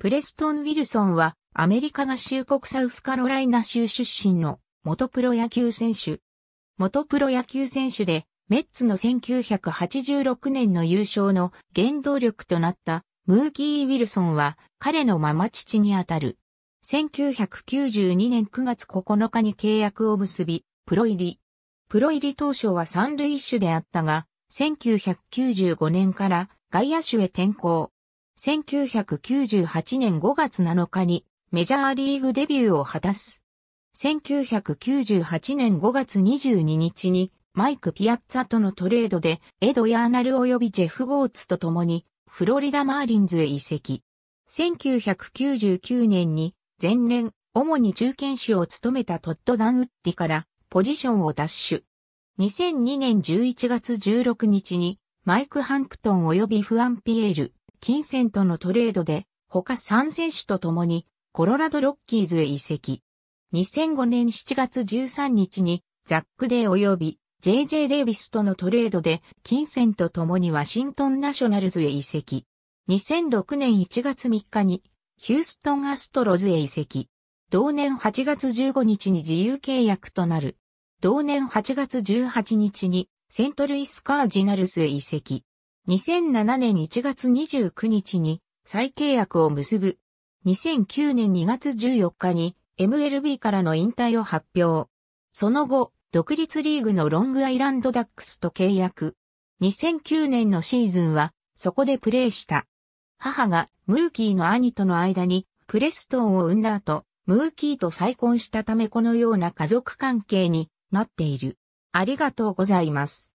プレストン・ウィルソンは、アメリカ合衆国サウスカロライナ州出身の元プロ野球選手。元プロ野球選手で、メッツの1986年の優勝の原動力となったムーキー・ウィルソンは彼のママ父にあたる。1992年9月9日に契約を結び、プロ入り。プロ入り当初は三塁手であったが、1995年から外野手へ転向。1998年5月7日にメジャーリーグデビューを果たす。1998年5月22日にマイク・ピアッツァとのトレードでエド・ヤーナル及びジェフ・ゴーツと共にフロリダ・マーリンズへ移籍。1999年に前年主に中堅手を務めたトッド・ダンウッディからポジションを奪取。2002年11月16日にマイク・ハンプトン及びフアン・ピエール、金銭とのトレードで、他3選手と共に、コロラドロッキーズへ移籍。2005年7月13日に、ザック・デー及び、JJ デイビスとのトレードで、金銭と共にワシントンナショナルズへ移籍。2006年1月3日に、ヒューストンアストロズへ移籍。同年8月15日に自由契約となる。同年8月18日に、セントルイスカージナルスへ移籍。2007年1月29日に再契約を結ぶ。2009年2月14日に MLB からの引退を発表。その後、独立リーグのロングアイランドダックスと契約。2009年のシーズンは、そこでプレーした。母がムーキーの兄との間にプレストンを生んだ後、ムーキーと再婚したためこのような家族関係になっている。ありがとうございます。